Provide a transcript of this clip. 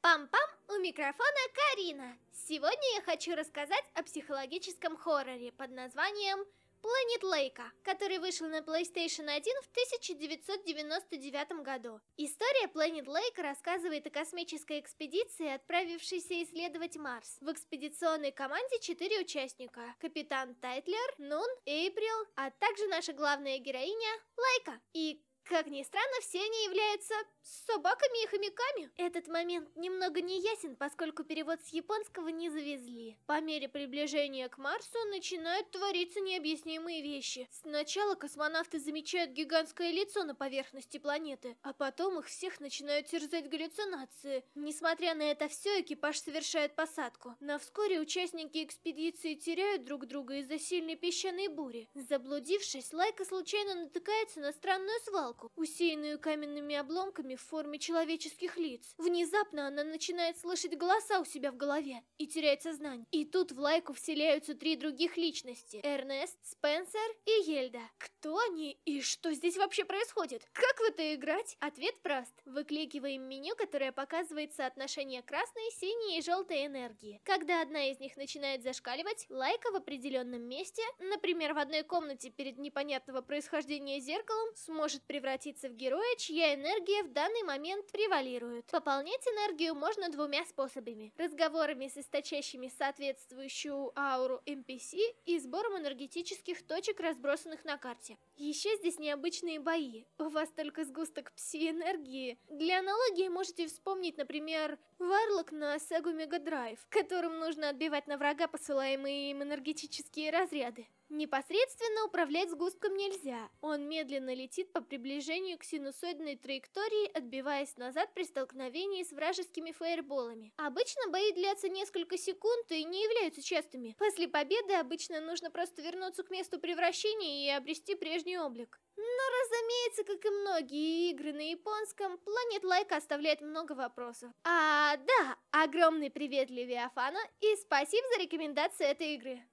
Пам-пам, у микрофона Карина. Сегодня я хочу рассказать о психологическом хорроре под названием Planet Lake, который вышел на PlayStation 1 в 1999 году. История Planet Lake рассказывает о космической экспедиции, отправившейся исследовать Марс. В экспедиционной команде четыре участника. Капитан Тайтлер, Нун, Эйприл, а также наша главная героиня Лайка. И как ни странно, все они являются собаками и хомяками. Этот момент немного неясен, поскольку перевод с японского не завезли. По мере приближения к Марсу начинают твориться необъяснимые вещи. Сначала космонавты замечают гигантское лицо на поверхности планеты, а потом их всех начинают терзать галлюцинации. Несмотря на это все, экипаж совершает посадку. Но вскоре участники экспедиции теряют друг друга из-за сильной песчаной бури. Заблудившись, Лайка случайно натыкается на странную свалку, свалку, усеянную каменными обломками в форме человеческих лиц. Внезапно она начинает слышать голоса у себя в голове и теряет сознание. И тут в лайку вселяются три других личности. Эрнест, Спенсер и Ельда. Кто они и что здесь вообще происходит? Как в это играть? Ответ прост. Выкликиваем меню, которое показывает соотношение красной, синей и желтой энергии. Когда одна из них начинает зашкаливать, лайка в определенном месте, например, в одной комнате перед непонятного происхождения зеркалом, сможет превратиться превратиться в героя, чья энергия в данный момент превалирует. Пополнять энергию можно двумя способами. Разговорами с источащими соответствующую ауру NPC и сбором энергетических точек, разбросанных на карте. Еще здесь необычные бои. У вас только сгусток пси-энергии. Для аналогии можете вспомнить, например, Варлок на Сагу Мега Драйв, которым нужно отбивать на врага посылаемые им энергетические разряды. Непосредственно управлять сгустком нельзя. Он медленно летит по приближению к синусоидной траектории, отбиваясь назад при столкновении с вражескими фаерболами. Обычно бои длятся несколько секунд и не являются частыми. После победы обычно нужно просто вернуться к месту превращения и обрести прежний облик. Но, разумеется, как и многие игры на японском, Планет Лайка оставляет много вопросов. А, да, огромный привет Левиафану и спасибо за рекомендацию этой игры.